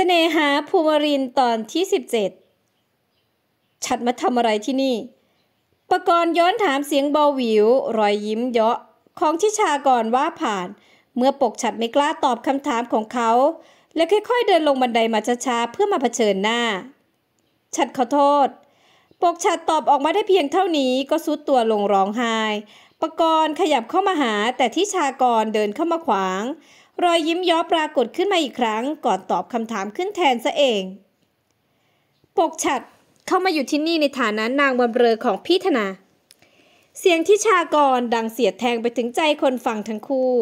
เสนหาภูารินตอนที่ 17 ฉัดมาทำอะไรที่นี่ปรกรณ์ย้อนถามเสียงเบาหวิวรอยยิ้มเยาะของทิชาก่อนว่าผ่าน เมื่อปกฉัดไม่กล้าตอบคำถามของเขา และค่อยๆเดินลงบันไดมาช้าๆเพื่อมาเผชิญหน้า ฉัดขอโทษ ปกฉัดตอบออกมาได้เพียงเท่านี้ก็ซุดตัวลงร้องไห้ปรกรณ์ขยับเข้ามาหาแต่ทิชากรเดินเข้ามาขวางรอยยิ้มย้อปรากฏขึ้นมาอีกครั้งก่อนตอบคำถามขึ้นแทนซะเอง ปกฉัดเข้ามาอยู่ที่นี่ในฐานะนางบำเรอของพี่ธนา เสียงที่ชากรดังเสียดแทงไปถึงใจคนฟังทั้งคู่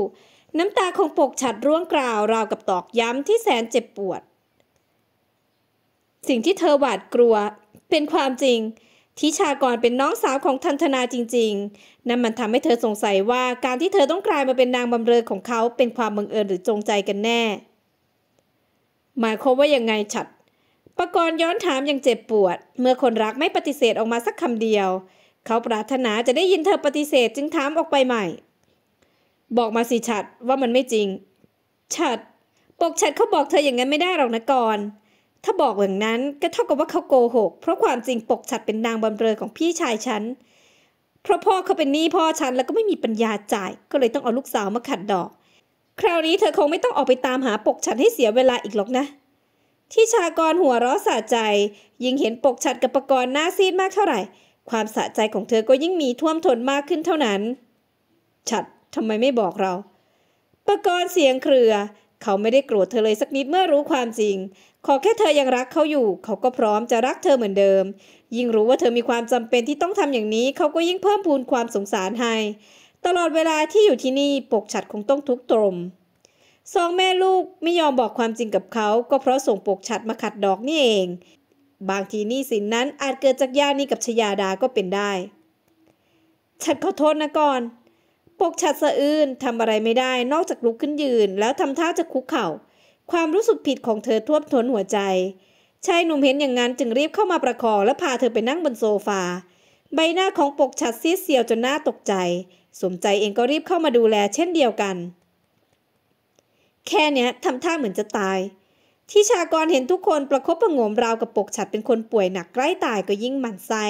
น้ำตาของปกฉัดร่วงกล่าวราวกับตอกย้ำที่แสนเจ็บปวด สิ่งที่เธอหวาดกลัวเป็นความจริงทิชากรเป็นน้องสาวของทันธนาจริงๆ นั่นมันทำให้เธอสงสัยว่าการที่เธอต้องกลายมาเป็นนางบำเรอของเขาเป็นความบังเอิญหรือจงใจกันแน่ หมายความว่ายังไงฉัดปกรณ์ย้อนถามอย่างเจ็บปวด เมื่อคนรักไม่ปฏิเสธออกมาสักคำเดียว เขาปรารถนาจะได้ยินเธอปฏิเสธจึงถามออกไปใหม่ บอกมาสิฉัดว่ามันไม่จริง ฉัดปกฉัดเขาบอกเธออย่างนั้นไม่ได้หรอกนะกรถ้าบอกอย่างนั้นก็เท่ากับว่าเขาโกหกเพราะความจริงปกฉัดเป็นนางบำเรอของพี่ชายฉันเพราะพ่อเขาเป็นหนี้พ่อฉันแล้วก็ไม่มีปัญญาจ่ายก็เลยต้องเอาลูกสาวมาขัดดอก คราวนี้เธอคงไม่ต้องออกไปตามหาปกฉัดให้เสียเวลาอีกหรอกนะ ที่ชากรหัวร้อสะใจ ยิ่งเห็นปกฉัดกับประกรณ์หน้าซีดมากเท่าไหร่ ความสะใจของเธอก็ยิ่งมีท่วมทนมากขึ้นเท่านั้น ฉัดทำไมไม่บอกเราประกรณ์เสียงเครือเขาไม่ได้โกรธเธอเลยสักนิดเมื่อรู้ความจริง ขอแค่เธอยังรักเขาอยู่ เขาก็พร้อมจะรักเธอเหมือนเดิม ยิ่งรู้ว่าเธอมีความจำเป็นที่ต้องทำอย่างนี้เขาก็ยิ่งเพิ่มพูนความสงสารให้ตลอดเวลาที่อยู่ที่นี่ปกฉัดคงต้องทุกตรม สองแม่ลูกไม่ยอมบอกความจริงกับเขาก็เพราะส่งปกฉัดมาขัดดอกนี่เอง บางทีนี่สินนั้นอาจเกิดจากญาณีกับชยาดาก็เป็นได้ ฉันขอโทษนะก่อนปกชัดสะอื้นทำอะไรไม่ได้นอกจากลุกขึ้นยืน แล้วทำท่าจะคุกเข่า ความรู้สึกผิดของเธอท่วมท้นหัวใจชายหนุ่มเห็นอย่างนั้น จึงรีบเข้ามาประคองและพาเธอไปนั่งบนโซฟา ใบหน้าของปกชัดซีดเซียวจนหน้าตกใจสมใจเองก็รีบเข้ามาดูแลเช่นเดียวกัน แค่เนี้ยทำท่าเหมือนจะตาย ที่ชากรเห็นทุกคนประคบประงมราวกับปกฉัดเป็นคนป่วยหนักใกล้ตายก็ยิ่งหมั่นไส้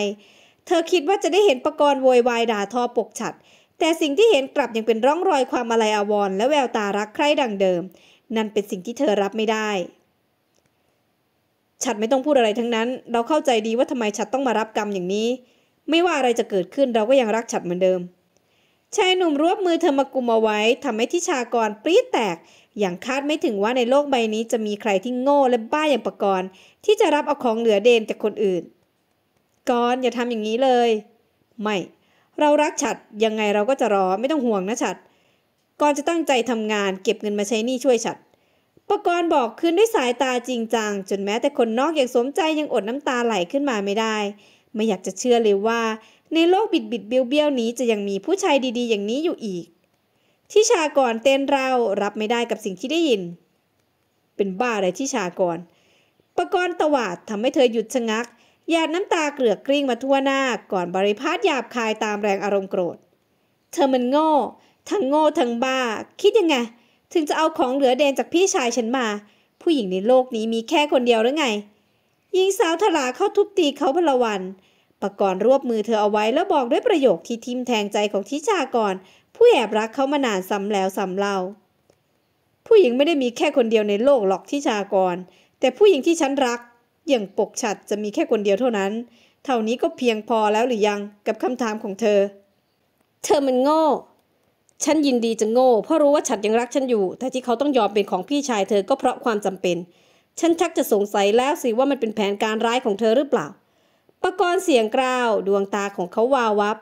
เธอคิดว่าจะได้เห็นประกรณ์โวยวายด่าทอปกฉัดแต่สิ่งที่เห็นกลับยังเป็นร่องรอยความอะไรอาวรและแววตารักใคร่ดังเดิม นั่นเป็นสิ่งที่เธอรับไม่ได้ ฉัดไม่ต้องพูดอะไรทั้งนั้น เราเข้าใจดีว่าทำไมฉัดต้องมารับกรรมอย่างนี้ ไม่ว่าอะไรจะเกิดขึ้นเราก็ยังรักฉัดเหมือนเดิม ชายหนุ่มรวบมือเธอมากุมเอาไว้ทำให้ทิชากรปรี๊ดแตก อย่างคาดไม่ถึงว่าในโลกใบนี้จะมีใครที่โง่และบ้าอย่างประกรณ์ที่จะรับเอาของเหลือเดนจากคนอื่นกอนอย่าทำอย่างนี้เลยไม่เรารักฉัดยังไงเราก็จะรอไม่ต้องห่วงนะฉัดก่อนจะตั้งใจทำงาน เก็บเงินมาใช้หนี้ช่วยฉัดประกรณ์บอกคืนด้วยสายตาจริงจังจนแม้แต่คนนอกอย่างสมใจยังอดน้ำตาไหลขึ้นมาไม่ได้ ไม่อยากจะเชื่อเลยว่า ในโลกบิดบิดเบี้ยวเบี้ยวนี้จะยังมีผู้ชายดี ๆอย่างนี้อยู่อีกที่ชาก่อนเต้นเรารับไม่ได้กับสิ่งที่ได้ยิน เป็นบ้าอะไรที่ชาก่อนประกรณ์ตวาดทำให้เธอหยุดชะงักหยาดน้ำตาเกลือกกลิ้งมาทั่วหน้าก่อนบริพาทหยาบคายตามแรงอารมณ์โกรธ เธอมันโง่ทั้งโง่ทั้งบ้า คิดยังไง ถึงจะเอาของเหลือเดนจากพี่ชายฉันมา ผู้หญิงในโลกนี้มีแค่คนเดียวหรือไงหญิงสาวทลาเข้าทุบตีเขาพลวันปะกอบรวบมือเธอเอาไว้แล้วบอกด้วยประโยคที่ทิมแทงใจของทิชากร ผู้แอบรักเขามานานซ้ำแล้วซ้ำเล่าผู้หญิงไม่ได้มีแค่คนเดียวในโลกหรอกทิชากร แต่ผู้หญิงที่ฉันรักอย่างปกฉัดจะมีแค่คนเดียวเท่านั้น เท่านี้ก็เพียงพอแล้วหรือยังกับคำถามของเธอ เธอมันโง่ ฉันยินดีจะโง่เพราะรู้ว่าฉัดยังรักฉันอยู่ แต่ที่เขาต้องยอมเป็นของพี่ชายเธอก็เพราะความจำเป็น ฉันชักจะสงสัยแล้วสิว่ามันเป็นแผนการร้ายของเธอหรือเปล่าประกรณ์เสียงกราว ดวงตาของเขาวาววับ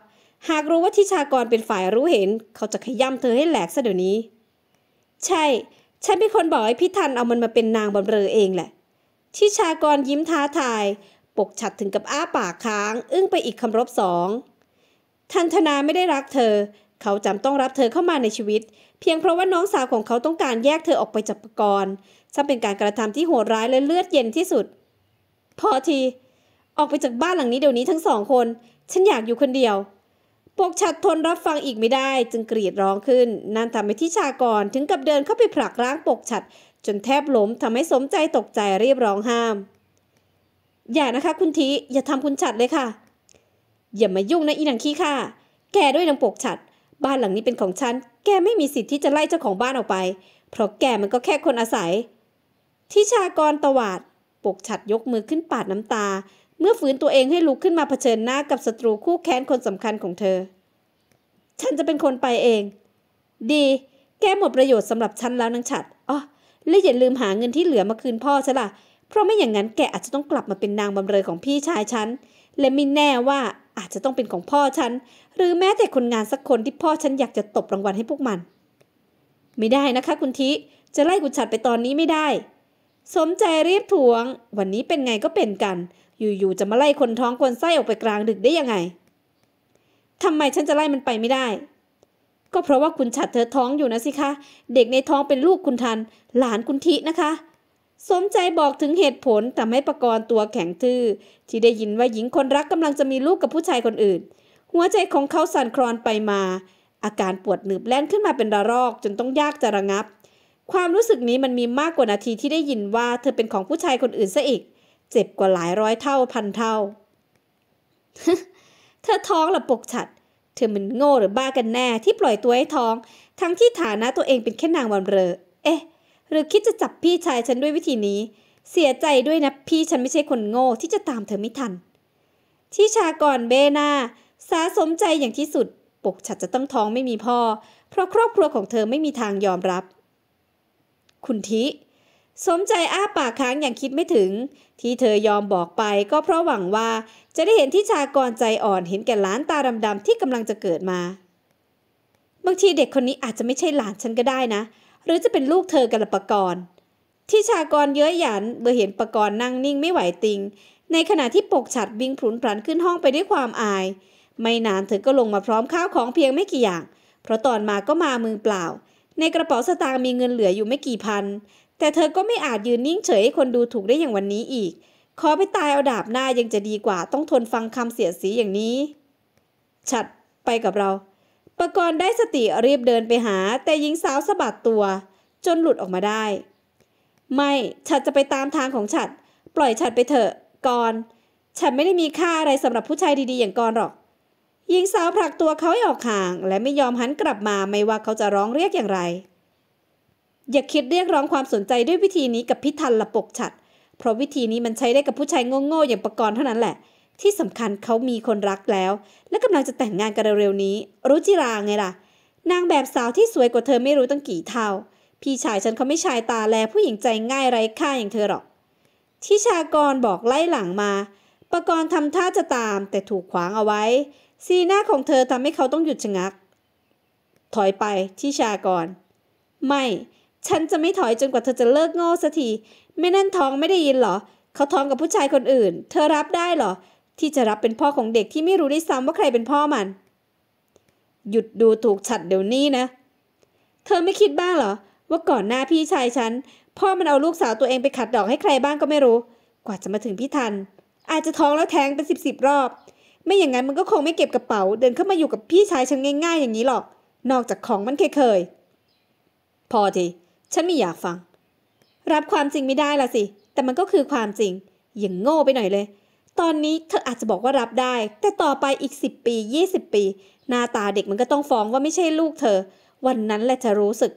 หากรู้ว่าทิชากรเป็นฝ่ายรู้เห็น เขาจะขย้ำเธอให้แหลกซะเดี๋ยวนี้ ใช่ ฉันเป็นคนบอกให้พี่ทันเอามันมาเป็นนางบำเรอเองแหละที่ชากรยิ้มท้าทาย ปกฉัดถึงกับอ้าปากค้าง อึ้งไปอีกคำรบสองทันธนาไม่ได้รักเธอ เขาจำต้องรับเธอเข้ามาในชีวิต เพียงเพราะว่าน้องสาวของเขาต้องการแยกเธอออกไปจากปกรณ์ซึ่งเป็นการกระทำที่โหดร้ายและเลือดเย็นที่สุดพอทีออกไปจากบ้านหลังนี้เดี๋ยวนี้ทั้งสองคนฉันอยากอยู่คนเดียว ปกชัดทนรับฟังอีกไม่ได้ จึงกรีดร้องขึ้นนั่นทำให้ทิชากรถึงกับเดินเข้าไปผลักร้างปกชัดจนแทบล้มทำให้สมใจตกใจรีบร้องห้าม อย่านะคะคุณทีอย่าทำคุณฉัดเลยค่ะ อย่ามายุ่งนะอีหนังขี้ข้าแกด้วยนางปกฉัด บ้านหลังนี้เป็นของฉัน แกไม่มีสิทธิ์ที่จะไล่เจ้าของบ้านออกไป เพราะแกมันก็แค่คนอาศัย ทิชากรตวาด ปกฉัดยกมือขึ้นปาดน้ำตา เมื่อฝืนตัวเองให้ลุกขึ้นมาเผชิญหน้ากับศัตรูคู่แค้นคนสำคัญของเธอ ฉันจะเป็นคนไปเอง ดี แกหมดประโยชน์สำหรับฉันแล้วนางฉัดอ๋อและอย่าลืม หาเงินที่เหลือมาคืนพ่อซะละ่ะเพราะไม่อย่างนั้นแกอาจจะต้องกลับมาเป็นนางบำเรอของพี่ชายฉัน และไม่แน่ว่าอาจจะต้องเป็นของพ่อฉันหรือแม้แต่คนงานสักคนที่พ่อฉันอยากจะตบรางวัลให้พวกมันไม่ได้นะคะ คุณทิจะไล่กุชัดไปตอนนี้ไม่ได้สมใจรีบถวง วันนี้เป็นไงก็เป็นกัน อยู่ๆจะมาไล่คนท้องคนไส้ออกไปกลางดึกได้ยังไงทำไมฉันจะไล่มันไปไม่ได้ก็เพราะว่าคุณฉัดเธอท้องอยู่นะสิคะ เด็กในท้องเป็นลูกคุณทัน หลานคุณทินะคะ สมใจบอกถึงเหตุผลแต่ไม่ประกรณ์ตัวแข็งทื่อ ที่ได้ยินว่าหญิงคนรักกำลังจะมีลูกกับผู้ชายคนอื่น หัวใจของเขาสั่นคลอนไปมา อาการปวดหนืบแล่นขึ้นมาเป็นระรอก จนต้องยากจะระงับ ความรู้สึกนี้มันมีมากกว่านาทีที่ได้ยินว่า เธอเป็นของผู้ชายคนอื่นซะอีก เจ็บกว่าหลายร้อยเท่าพันเท่า เธอท้องละปกฉัดเธอมันโง่หรือบ้ากันแน่ที่ปล่อยตัวให้ท้อง ทั้งที่ฐานะตัวเองเป็นแค่นางบำเรอเอ๊ะ หรือคิดจะจับพี่ชายฉันด้วยวิธีนี้ เสียใจด้วยนะพี่ฉันไม่ใช่คนโง่ที่จะตามเธอไม่ทัน ที่ชากรเบนาสาสมใจอย่างที่สุด ปกฉัดจะต้องท้องไม่มีพ่อ เพราะครอบครัวของเธอไม่มีทางยอมรับ คุณทิ สมใจอ้าปากค้างอย่างคิดไม่ถึงที่เธอยอมบอกไปก็เพราะหวังว่าจะได้เห็นทิชากรใจอ่อนเห็นแก่หลานตาดำๆที่กำลังจะเกิดมา บางทีเด็กคนนี้อาจจะไม่ใช่หลานฉันก็ได้นะ หรือจะเป็นลูกเธอกันละปกรณ์ทิชากรเย้ยหยันเมื่อเห็นปกรณ์นั่งนิ่งไม่ไหวติง ในขณะที่ปกฉัดวิ่งพลุนพลันขึ้นห้องไปด้วยความอาย ไม่นานเธอก็ลงมาพร้อมข้าวของเพียงไม่กี่อย่างเพราะตอนมาก็มามือเปล่า ในกระเป๋าสตางค์มีเงินเหลืออยู่ไม่กี่พันแต่เธอก็ไม่อาจยืนนิ่งเฉยให้คนดูถูกได้อย่างวันนี้อีก ขอไปตายเอาดาบหน้ายังจะดีกว่า ต้องทนฟังคำเสียสีอย่างนี้ ฉัดไปกับเราประกรณ์ได้สติรีบเดินไปหา แต่หญิงสาวสะบัดตัว จนหลุดออกมาได้ ไม่ ฉัดจะไปตามทางของฉัด ปล่อยฉัดไปเถอะกรฉันไม่ได้มีค่าอะไรสำหรับผู้ชายดี ๆ อย่างกรหรอกหญิงสาวผลักตัวเขาให้ออกห่างและไม่ยอมหันกลับมาไม่ว่าเขาจะร้องเรียกอย่างไรอย่าคิดเรียกร้องความสนใจด้วยวิธีนี้กับพิทันละปกฉัด เพราะวิธีนี้มันใช้ได้กับผู้ชายโง่ๆอย่างประกรณ์เท่านั้นแหละ ที่สำคัญเขามีคนรักแล้ว และกำลังจะแต่งงานกันเร็วๆนี้ รู้จิราไงล่ะ นางแบบสาวที่สวยกว่าเธอไม่รู้ตั้งกี่เท่า พี่ชายฉันเขาไม่ชายตาแล ผู้หญิงใจง่ายไร้ค่า อย่างเธอหรอกทิชากรบอกไล่หลังมาประกรณ์ทำท่าจะตาม แต่ถูกขวางเอาไว้ สีหน้าของเธอทำให้เขาต้องหยุดชะงัก ถอยไปทิชากร ไม่ฉันจะไม่ถอยจนกว่าเธอจะเลิกโง่สักทีไม่นั่นท้องไม่ได้ยินเหรอเขาท้องกับผู้ชายคนอื่น เธอรับได้เหรอที่จะรับเป็นพ่อของเด็กที่ไม่รู้ได้ซ้ำว่าใครเป็นพ่อมัน หยุดดูถูกฉัดเดี๋ยวนี้นะ เธอไม่คิดบ้างเหรอ ว่าก่อนหน้าพี่ชายฉันพ่อมันเอาลูกสาวตัวเองไปขัดดอกให้ใครบ้างก็ไม่รู้ กว่าจะมาถึงพี่ทันอาจจะท้องแล้วแท้งเป็นสิบสิบรอบ ไม่อย่างนั้นมันก็คงไม่เก็บกระเป๋าเดินเข้ามาอยู่กับพี่ชายฉันง่ายๆอย่างนี้หรอก นอกจากของมันเคยๆพอทีฉันไม่อยากฟัง รับความจริงไม่ได้ละสิ แต่มันก็คือความจริง อย่างโง่ไปหน่อยเลย ตอนนี้เธออาจจะบอกว่ารับได้ แต่ต่อไปอีก 10 ปี 20 ปี หน้าตาเด็กมันก็ต้องฟ้องว่าไม่ใช่ลูกเธอ วันนั้นแหละจะรู้สึก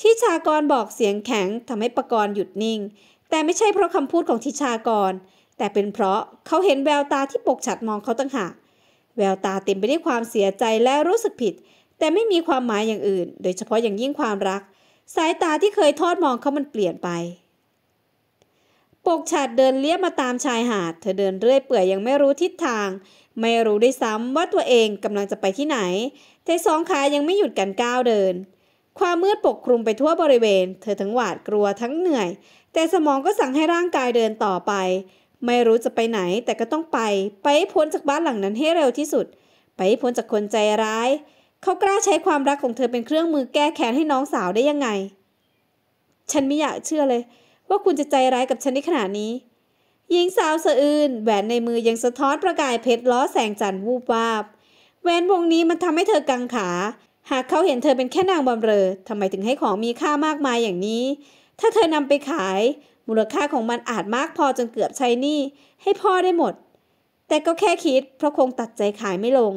ที่ชากรบอกเสียงแข็งทำให้ประกรณ์หยุดนิ่ง แต่ไม่ใช่เพราะคำพูดของทิชากร แต่เป็นเพราะเขาเห็นแววตาที่ปกฉัดมองเขาตั้งหาก แววตาเต็มไปด้วยความเสียใจและรู้สึกผิด แต่ไม่มีความหมายอย่างอื่น โดยเฉพาะอย่างยิ่งความรักสายตาที่เคยทอดมองเขามันเปลี่ยนไป ปกฉาดเดินเลี้ยมาตามชายหาด เธอเดินเรื่อยเปื่อยยังไม่รู้ทิศทาง ไม่รู้ได้ซ้ำว่าตัวเองกำลังจะไปที่ไหนแต่สองขายังไม่หยุดกันก้าวเดิน ความมืดปกคลุมไปทั่วบริเวณ เธอทั้งหวาดกลัวทั้งเหนื่อย แต่สมองก็สั่งให้ร่างกายเดินต่อไป ไม่รู้จะไปไหนแต่ก็ต้องไป ไปพ้นจากบ้านหลังนั้นให้เร็วที่สุด ไปพ้นจากคนใจร้ายเขากล้าใช้ความรักของเธอเป็นเครื่องมือแก้แค้นให้น้องสาวได้ยังไง ฉันไม่อยากเชื่อเลยว่าคุณจะใจร้ายกับฉันในขณะนี้ หญิงสาวสะอื้นแหวนในมือยังสะท้อนประกายเพชรล้อแสงจันทร์วูบวาบแหวนวงนี้มันทำให้เธอกังขา หากเขาเห็นเธอเป็นแค่นางบำเรอทำไมถึงให้ของมีค่ามากมายอย่างนี้ ถ้าเธอนำไปขาย มูลค่าของมันอาจมากพอจนเกือบใช้นี่ให้พ่อได้หมด แต่ก็แค่คิดเพราะคงตัดใจขายไม่ลง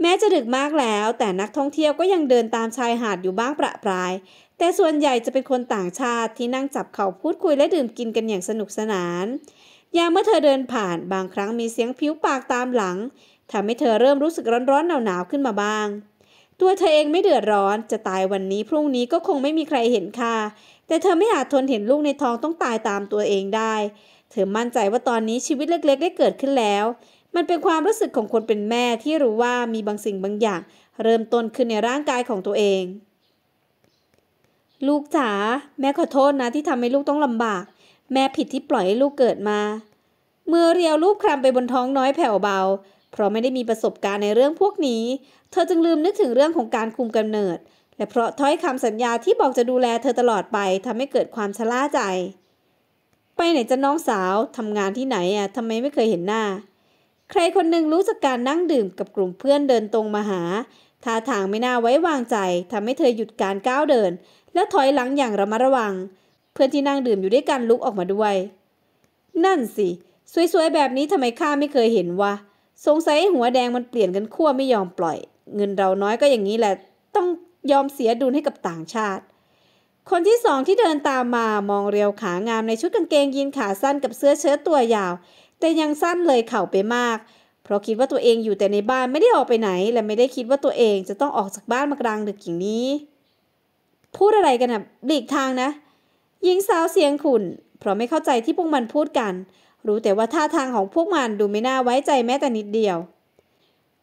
แม้จะดึกมากแล้วแต่นักท่องเที่ยวก็ยังเดินตามชายหาดอยู่บ้างประปราย แต่ส่วนใหญ่จะเป็นคนต่างชาติที่นั่งจับเข่าพูดคุยและดื่มกินกันอย่างสนุกสนาน ยามเมื่อเธอเดินผ่านบางครั้งมีเสียงผิวปากตามหลังทำให้เธอเริ่มรู้สึกร้อนๆหนาวๆขึ้นมาบ้าง ตัวเธอเองไม่เดือดร้อน จะตายวันนี้พรุ่งนี้ก็คงไม่มีใครเห็นค่ะแต่เธอไม่อาจทนเห็นลูกในท้องต้องตายตามตัวเองได้เธอมั่นใจว่าตอนนี้ชีวิตเล็กๆ ได้เกิดขึ้นแล้วมันเป็นความรู้สึกของคนเป็นแม่ที่รู้ว่ามีบางสิ่งบางอย่าง เริ่มต้นขึ้นในร่างกายของตัวเอง ลูกจ๋าแม่ขอโทษนะที่ทำให้ลูกต้องลำบาก แม่ผิดที่ปล่อยให้ลูกเกิดมา เมื่อเรียวลูกคลำไปบนท้องน้อยแผ่วเบา เพราะไม่ได้มีประสบการณ์ในเรื่องพวกนี้ เธอจึงลืมนึกถึงเรื่องของการคุมกำเนิด และเพราะถ้อยคำสัญญาที่บอกจะดูแลเธอตลอดไปทำให้เกิดความชะล่าใจ ไปไหนจะน้องสาวทำงานที่ไหนอ่ะทำไมไม่เคยเห็นหน้าใครคนหนึ่งรู้จักการนั่งดื่มกับกลุ่มเพื่อนเดินตรงมาหาท่าทางไม่น่าไว้วางใจทำให้เธอหยุดการก้าวเดิน และถอยหลังอย่างระมัดระวัง เพื่อนที่นั่งดื่มอยู่ด้วยกันลุกออกมาด้วย นั่นสิ สวย ๆ แบบนี้ทำไมข้าไม่เคยเห็นวะสงสัยหัวแดงมันเปลี่ยนกันขั้วไม่ยอมปล่อย เงินเราน้อยก็อย่างนี้แหละต้องยอมเสียดุลให้กับต่างชาติ คนที่สองที่เดินตามมามองเรียวขางามในชุดกางเกงยีนขาสั้นกับเสื้อเชิ้ตตัวยาวแต่ยังสั้นเลยเข่าไปมาก เพราะคิดว่าตัวเองอยู่แต่ในบ้านไม่ได้ออกไปไหน และไม่ได้คิดว่าตัวเองจะต้องออกจากบ้านมากลางดึกอย่างนี้ พูดอะไรกันนะหลีกทางนะ หญิงสาวเสียงขุ่น เพราะไม่เข้าใจที่พวกมันพูดกัน รู้แต่ว่าท่าทางของพวกมันดูไม่น่าไว้ใจแม้แต่นิดเดียว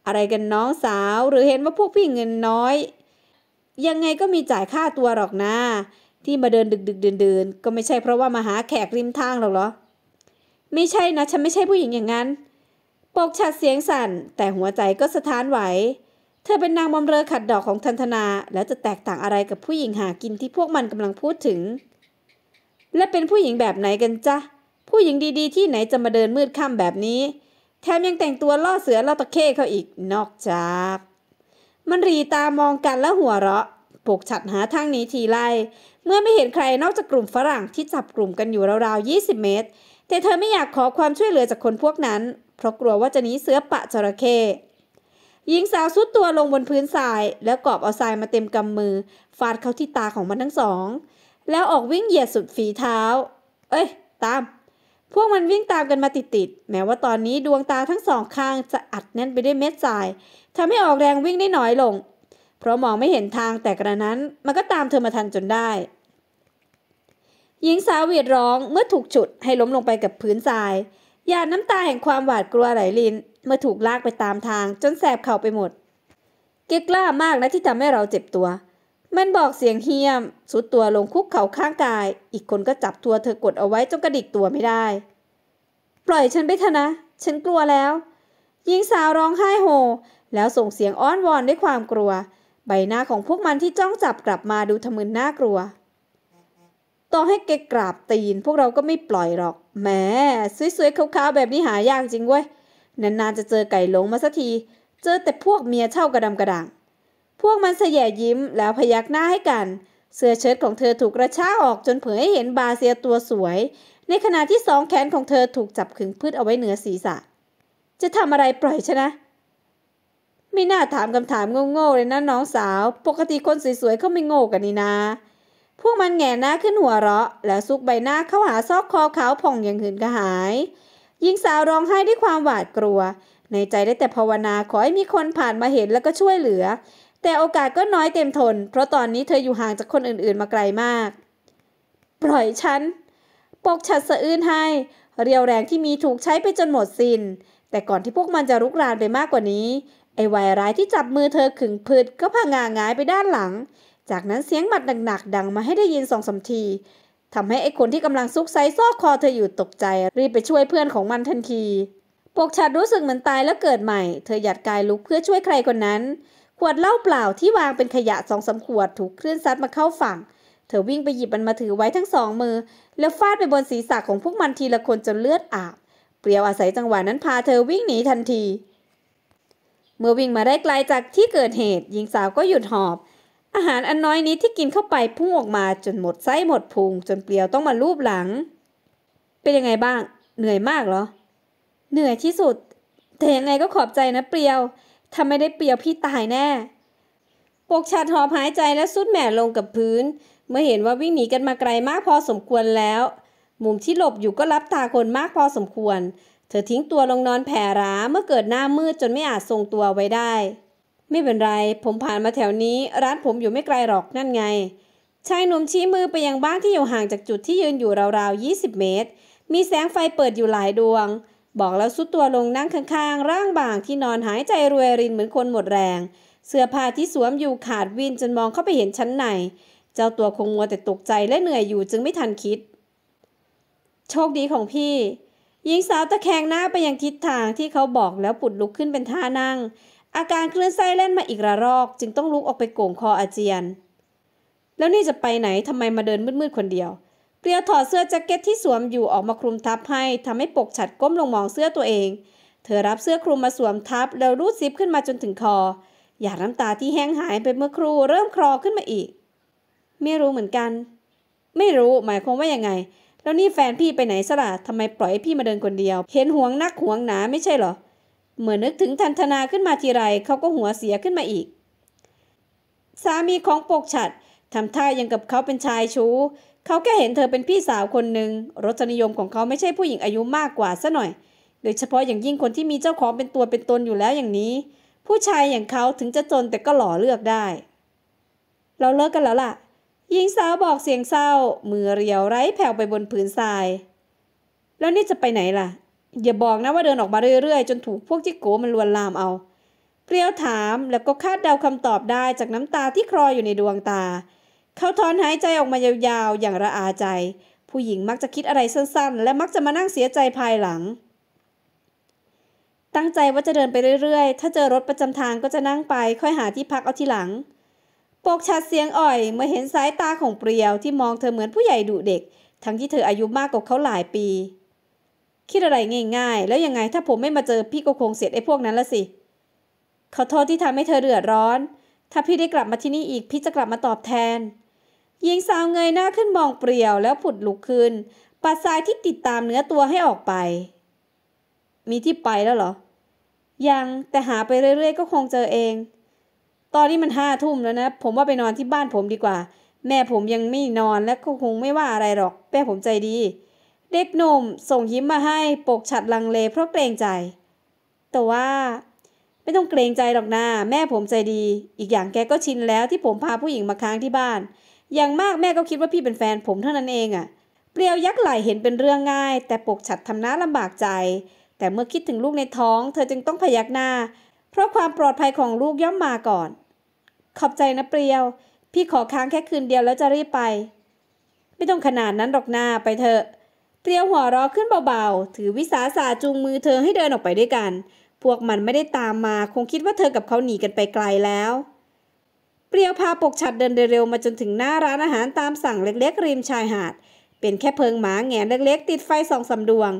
อะไรกันน้องสาวหรือเห็นว่าพวกพี่เงินน้อย ยังไงก็มีจ่ายค่าตัวหรอกนะที่มาเดินดึกดึกเดินเดินก็ไม่ใช่เพราะว่ามาหาแขกริมทางหรอกเหรอไม่ใช่นะฉันไม่ใช่ผู้หญิงอย่างนั้น ปกฉัดเสียงสั่น แต่หัวใจก็สะท้านไหว เธอเป็นนางบำเรอขัดดอกของทันธนา แล้วจะแตกต่างอะไรกับผู้หญิงหากินที่พวกมันกำลังพูดถึง และเป็นผู้หญิงแบบไหนกันจ๊ะผู้หญิงดีๆ ที่ไหนจะมาเดินมืดค่ำแบบนี้แถมยังแต่งตัวล่อเสือล่อตะเข้เขาอีกนอกจากมันรีตามองกันและหัวเราะ ปกฉัดหาทางหนีทีไรเมื่อไม่เห็นใครนอกจากกลุ่มฝรั่งที่จับกลุ่มกันอยู่ราวๆ20 เมตรแต่เธอไม่อยากขอความช่วยเหลือจากคนพวกนั้น เพราะกลัวว่าจะหนีเสือปะจระเข้หญิงสาวสุดตัวลงบนพื้นทราย แล้วกอบเอาทรายมาเต็มกำมือฟาดเข้าที่ตาของมันทั้งสองแล้วออกวิ่งเหยียดสุดฝีเท้า เอ้ยตาม พวกมันวิ่งตามกันมาติดๆ แม้ว่าตอนนี้ดวงตาทั้งสองข้าง จะอัดแน่นไปด้วยเม็ดทรายทำให้ออกแรงวิ่งได้น้อยลง เพราะมองไม่เห็นทางแต่กระนั้นมันก็ตามเธอมาทันจนได้หญิงสาวหวีดร้องเมื่อถูกฉุดให้ล้มลงไปกับพื้นทรายหยาดน้ำตาแห่งความหวาดกลัวไหลลินเมื่อถูกลากไปตามทางจนแสบเข่าไปหมด เกกล้ามากนะที่ทำให้เราเจ็บตัว มันบอกเสียงเฮี้ยม สุดตัวลงคุกเข่าข้างกาย อีกคนก็จับตัวเธอกดเอาไว้จนกระดิกตัวไม่ได้ ปล่อยฉันไปเถอะนะ ฉันกลัวแล้วหญิงสาวร้องไห้โฮแล้วส่งเสียงอ้อนวอนด้วยความกลัว ใบหน้าของพวกมันที่จ้องจับกลับมาดูทะมึนน่ากลัวต่อให้แกกราบตีนพวกเราก็ไม่ปล่อยหรอกแหมสวยๆขาวๆแบบนี้หายากจริงเว้ย นานๆจะเจอไก่หลงมาสักที เจอแต่พวกเมียเช่ากระดำกระด่าง พวกมันเสยยิ้มแล้วพยักหน้าให้กัน เสื้อเชิ้ตของเธอถูกกระชากออกจนเผยให้เห็นบาเซียตัวสวย ในขณะที่สองแขนของเธอถูกจับขึงพืชเอาไว้เหนือศีรษะ จะทำอะไรปล่อยชนะไม่น่าถามคำถามโง่ๆเลยนะน้องสาว ปกติคนสวยๆเขาไม่โง่กันนี่นาะพวกมันแงหน้าขึ้นหัวเราะ แล้วซุกใบหน้าเข้าหาซอกคอเขาผ่องอย่างหืนกระหายหญิงสาวร้องไห้ด้วยความหวาดกลัว ในใจได้แต่ภาวนาขอให้มีคนผ่านมาเห็นแล้วก็ช่วยเหลือ แต่โอกาสก็น้อยเต็มทน เพราะตอนนี้เธออยู่ห่างจากคนอื่นๆมาไกลมาก ปล่อยฉัน ปกฉัดสะอื้นให้ เรียวแรงที่มีถูกใช้ไปจนหมดสิน้นแต่ก่อนที่พวกมันจะรุกรานไปมากกว่านี้ ไอ้วายร้ายที่จับมือเธอขึงพืดก็พงงางายไปด้านหลังจากนั้นเสียงหมัดหนักๆดังมาให้ได้ยินสองสามทีทำให้ไอ้คนที่กำลังซุกไซซอกคอเธออยู่ตกใจ รีบไปช่วยเพื่อนของมันทันทีปกชัดรู้สึกเหมือนตายแล้วเกิดใหม่เธอหยัดกายลุกเพื่อช่วยใครคนนั้นขวดเหล้าเปล่าที่วางเป็นขยะสองสาขวดถูกคลื่นซัดมาเข้าฝั่ง เธอวิ่งไปหยิบมันมาถือไว้ทั้งสองมือ แล้วฟาดไปบนศีรษะของพวกมันทีละคนจนเลือดอาบเปรียวอาศัยจังหวะนั้นพาเธอวิ่งหนีทันที เมื่อวิ่งมาได้ไกลาจากที่เกิดเหตุหญิงสาวก็หยุดหอบอาหารอันน้อยนิดที่กินเข้าไปพุ่งออกมาจนหมดไส้ หมดพุง จนเปลียวต้องมาลูบหลัง เป็นยังไงบ้างเหนื่อยมากเหรอเหนื่อยที่สุด แต่ยังไงก็ขอบใจนะเปลียวถ้าไม่ได้เปลียวพี่ตายแน่ ปกชาดหอบหายใจและสุดแหม่ลงกับพื้น เมื่อเห็นว่าวิ่งหนีกันมาไกลมากพอสมควรแล้วมุมที่หลบอยู่ก็รับตาคนมากพอสมควรเธอทิ้งตัวลงนอนแผ่ร้าเมื่อเกิดหน้ามืดจนไม่อาจทรงตัวไว้ได้ไม่เป็นไรผมผ่านมาแถวนี้ร้านผมอยู่ไม่ไกลหรอกนั่นไง ชายหนุ่มชี้มือไปยังบ้านที่อยู่ห่างจากจุดที่ยืนอยู่ราวๆ20 เมตร มีแสงไฟเปิดอยู่หลายดวง บอกแล้วสุดตัวลงนั่งข้าง ๆ ร่างบางที่นอนหายใจรวยรินเหมือนคนหมดแรง เสื้อผ้าที่สวมอยู่ขาดวินจนมองเข้าไปเห็นชั้นใน เจ้าตัวคงมัวแต่ตกใจและเหนื่อยอยู่จึงไม่ทันคิด โชคดีของพี่ หญิงสาวตะแคงหน้าไปยังทิศทางที่เขาบอกแล้วปุดลุกขึ้นเป็นท่านั่งอาการคลื่นไส้แล่นมาอีกระรอกจึงต้องลุกออกไปโก่งคออาเจียน แล้วนี่จะไปไหนทำไมมาเดินมืดๆคนเดียวเปลียวถอดเสื้อแจ็คเก็ตที่สวมอยู่ออกมาคลุมทับให้ทำให้ปกฉัดก้มลงมองเสื้อตัวเองเธอรับเสื้อคลุมมาสวมทับ แล้วรูดซิปขึ้นมาจนถึงคอหยาดน้ำตาที่แห้งหายไปเมื่อครู่เริ่มคลอขึ้นมาอีก ไม่รู้เหมือนกัน ไม่รู้หมายความว่ายังไง แล้วนี่แฟนพี่ไปไหนสละทำไมปล่อยให้พี่มาเดินคนเดียวเห็นห่วงนักห่วงหนาไม่ใช่เหรอเมื่อนึกถึงทันธนาขึ้นมาทีไรเขาก็หัวเสียขึ้นมาอีกสามีของปกฉัดทำท่ายังกับเขาเป็นชายชู้ เขาแค่เห็นเธอเป็นพี่สาวคนหนึ่งรสนิยมของเขาไม่ใช่ผู้หญิงอายุมากกว่าซะหน่อย โดยเฉพาะอย่างยิ่งคนที่มีเจ้าของเป็นตัวเป็นตนอยู่แล้วอย่างนี้ ผู้ชายอย่างเขาถึงจะจนแต่ก็หล่อเลือกได้ เราเลิกกันแล้วล่ะหญิงสาวบอกเสียงเศร้ามือเรียวไร้แผ่วไปบนผืนทราย แล้วนี่จะไปไหนล่ะอย่าบอกนะว่าเดินออกมาเรื่อยๆ จนถูกพวกจิโกมันลวนลามเอา เปรียวถามแล้วก็คาดเดาคำตอบได้จากน้ำตาที่คลอยอยู่ในดวงตา เขาถอนหายใจออกมายาวๆอย่างระอาใจ ผู้หญิงมักจะคิดอะไรสั้นๆ และมักจะมานั่งเสียใจภายหลัง ตั้งใจว่าจะเดินไปเรื่อยๆ ถ้าเจอรถประจำทางก็จะนั่งไปค่อยหาที่พักเอาทีหลังโปกชัดเสียงอ่อย เมื่อเห็นสายตาของเปรียวที่มองเธอเหมือนผู้ใหญ่ดุเด็กทั้งที่เธออายุมากกว่าเขาหลายปีคิดอะไรง่าย ๆ แล้วยังไงถ้าผมไม่มาเจอพี่ก็คงเสียไอ้พวกนั้นละสิ ขอโทษที่ทำให้เธอเดือดร้อน ถ้าพี่ได้กลับมาที่นี่อีก พี่จะกลับมาตอบแทน หญิงสาวเงยหน้าขึ้นมองเปรียวแล้วผุดลุกขึ้น ปัดสายที่ติดตามเนื้อตัวให้ออกไป มีที่ไปแล้วเหรอ ยังแต่หาไปเรื่อย ๆ ก็คงเจอเอง ตอนนี้มันห้าทุ่มแล้วนะ ผมว่าไปนอนที่บ้านผมดีกว่า แม่ผมยังไม่นอนและก็คงไม่ว่าอะไรหรอกแม่ผมใจดีเด็กหนุ่มส่งยิ้มมาให้ ปกฉัดลังเลเพราะเกรงใจ แต่ว่า ไม่ต้องเกรงใจหรอกนะแม่ผมใจดี อีกอย่างแกก็ชินแล้วที่ผมพาผู้หญิงมาค้างที่บ้าน อย่างมากแม่ก็คิดว่าพี่เป็นแฟนผมเท่านั้นเองอะ่ะเปรียวยักไหลเห็นเป็นเรื่องง่าย แต่ปกฉัดทำหน้าลำบากใจ แต่เมื่อคิดถึงลูกในท้องเธอจึงต้องพยักหน้า เพราะความปลอดภัยของลูกย่อมมาก่อน ขอบใจนะเปรียว พี่ขอค้างแค่คืนเดียวแล้วจะรีบไป ไม่ต้องขนาดนั้นหรอกนาไปเถอะเปรียวหัวเราะขึ้นเบา ๆ ถือวิสาสะจูงมือเธอให้เดินออกไปด้วยกัน พวกมันไม่ได้ตามมา คงคิดว่าเธอกับเขาหนีกันไปไกลแล้ว เปรียวพาปกฉัดเดินเร็วมาจนถึงหน้าร้านอาหารตามสั่งเล็ก ๆ ริมชายหาด เป็นแค่เพิงหมาแงนเล็ก ๆ ติดไฟสองสาดวง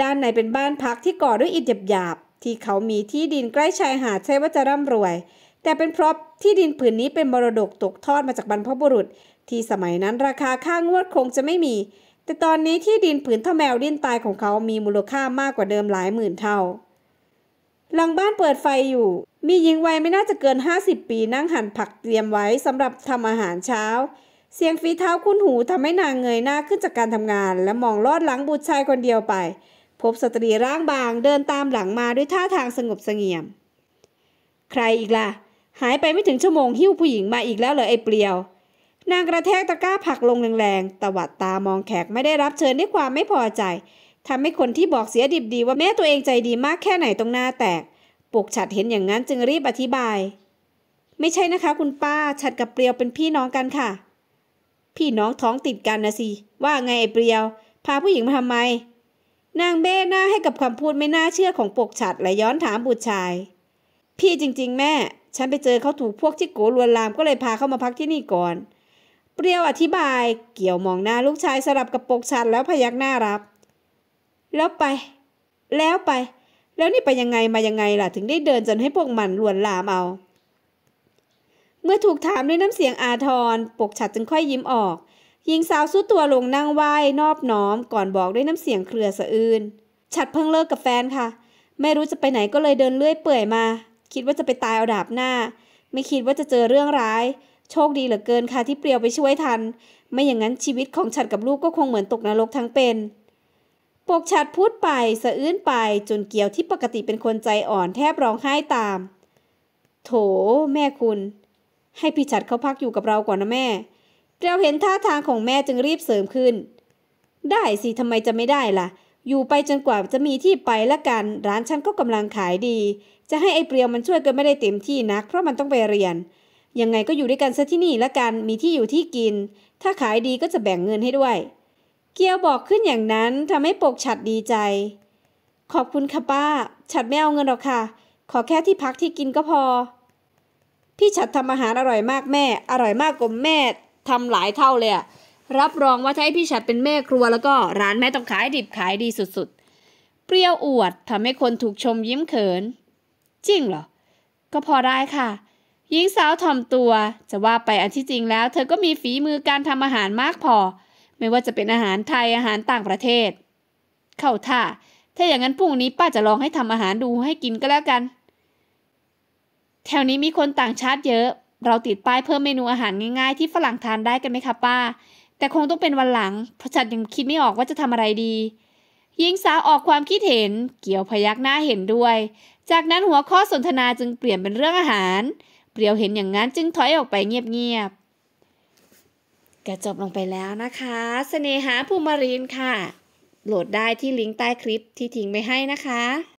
ด้านในเป็นบ้านพักที่ก่อด้วยอิฐหยาบๆที่เขามีที่ดินใกล้ชายหาดใช่ว่าจะร่ำรวย แต่เป็นเพราะที่ดินผืนนี้เป็นมรดกตกทอดมาจากบรรพบุรุษ ที่สมัยนั้นราคาค่างวดคงจะไม่มีแต่ตอนนี้ที่ดินผืนท่าแมวดิ้นตายของเขามีมูลค่ามากกว่าเดิมหลายหมื่นเท่า หลังบ้านเปิดไฟอยู่ มีหญิงวัยไม่น่าจะเกิน 50 ปีนั่งหั่นผักเตรียมไว้สำหรับทำอาหารเช้า เสียงฝีเท้าคุ้นหูทำให้นางเงยหน้าขึ้นจากการทำงาน และมองลอดหลังบุตรชายคนเดียวไป พบสตรีร่างบางเดินตามหลังมาด้วยท่าทางสงบเสงี่ยม ใครอีกละ่ะ หายไปไม่ถึงชั่วโมงหิ้วผู้หญิงมาอีกแล้วเหรอไอ้เปลียวนางกระแทกตะกร้าผักลงแรงๆตวัดตามองแขกไม่ได้รับเชิญด้วยความไม่พอใจทำให้คนที่บอกเสียดิบดีว่าแม่ตัวเองใจดีมากแค่ไหนตรงหน้าแตก ปกฉัดเห็นอย่างนั้นจึงรีบอธิบาย ไม่ใช่นะคะ คุณป้า ฉัดกับเปรียวเป็นพี่น้องกันค่ะ พี่น้องท้องติดกันนะสิว่าไงไอ้เปรียว พาผู้หญิงมาทำไมนางเบ้หน้าให้กับคำพูดไม่น่าเชื่อของปกฉัดและย้อนถามบุตรชาย พี่จริง ๆ แม่ ฉันไปเจอเขาถูกพวกที่โกลวนลามก็เลยพาเขามาพักที่นี่ก่อนเปรี้ยวอธิบาย เกี่ยวมองหน้าลูกชายสลับกับปกชันแล้วพยักหน้ารับ แล้วไป แล้วไป แล้วนี่ไปยังไงมายังไงล่ะถึงได้เดินจนให้พวกมันลวนลามเอาเมื่อถูกถามด้วยน้ำเสียงอาทรปกชัดจึงค่อยยิ้มออกหญิงสาวสู้ตัวลงนั่งไหว้นอบน้อมก่อนบอกด้วยน้ำเสียงเครือสะอื้นฉัดเพิ่งเลิกกับแฟนค่ะ ไม่รู้จะไปไหนก็เลยเดินเลื่อย เปื่อยมา คิดว่าจะไปตายเอาดาบหน้า ไม่คิดว่าจะเจอเรื่องร้ายโชคดีเหลือเกินค่ะที่เปรียวไปช่วยทัน ไม่อย่างนั้นชีวิตของฉัดกับลูกก็คงเหมือนตกนรกทั้งเป็น ปกฉัดพูดไปสะอื้นไปจนเกียวที่ปกติเป็นคนใจอ่อนแทบร้องไห้ตาม โถแม่คุณ ให้พี่ฉัดเขาพักอยู่กับเราก่อนนะแม่เรวเห็นท่าทางของแม่จึงรีบเสริมขึ้น ได้สิทำไมจะไม่ได้ล่ะ อยู่ไปจนกว่าจะมีที่ไปละกัน ร้านฉันก็กำลังขายดี จะให้ไอ้เปรียวมันช่วยก็ไม่ได้เต็มที่นักเพราะมันต้องไปเรียนยังไงก็อยู่ด้วยกันซะที่นี่ละกัน มีที่อยู่ที่กิน ถ้าขายดีก็จะแบ่งเงินให้ด้วย เกียวบอกขึ้นอย่างนั้นทำให้ปกฉัดดีใจ ขอบคุณค่ะป้า ฉัดไม่เอาเงินหรอกค่ะ ขอแค่ที่พักที่กินก็พอ พี่ฉัดทำอาหารอร่อยมากแม่ อร่อยมากกว่าแม่ทำหลายเท่าเลยอะรับรองว่าถ้าให้พี่ฉัดเป็นแม่ครัวแล้วก็ร้านแม่ต้องขายดิบขายดีสุดๆ เปรี้ยวอวดทำให้คนถูกชมยิ้มเขิน จริงเหรอ ก็พอได้ค่ะหญิงสาวถ่อมตัว จะว่าไปอันที่จริงแล้วเธอก็มีฝีมือการทำอาหารมากพอ ไม่ว่าจะเป็นอาหารไทยอาหารต่างประเทศ เข้าท่าถ้าอย่างนั้นพรุ่งนี้ป้าจะลองให้ทำอาหารดูให้กินก็แล้วกัน แถวนี้มีคนต่างชาติเยอะ เราติดป้ายเพิ่มเมนูอาหารง่ายๆ ที่ฝรั่งทานได้กันไหมคะป้า แต่คงต้องเป็นวันหลังเพราะฉันยังคิดไม่ออกว่าจะทำอะไรดีหญิงสาวออกความคิดเห็นเกี่ยวพยักหน้าเห็นด้วย จากนั้นหัวข้อสนทนาจึงเปลี่ยนเป็นเรื่องอาหารเรียวเห็นอย่างนั้น จึงถอยออกไปเงียบๆก็จบลงไปแล้วนะคะ สเสน่หาภูมารินค่ะ โหลดได้ที่ลิงก์ใต้คลิปที่ทิ้งไปให้นะคะ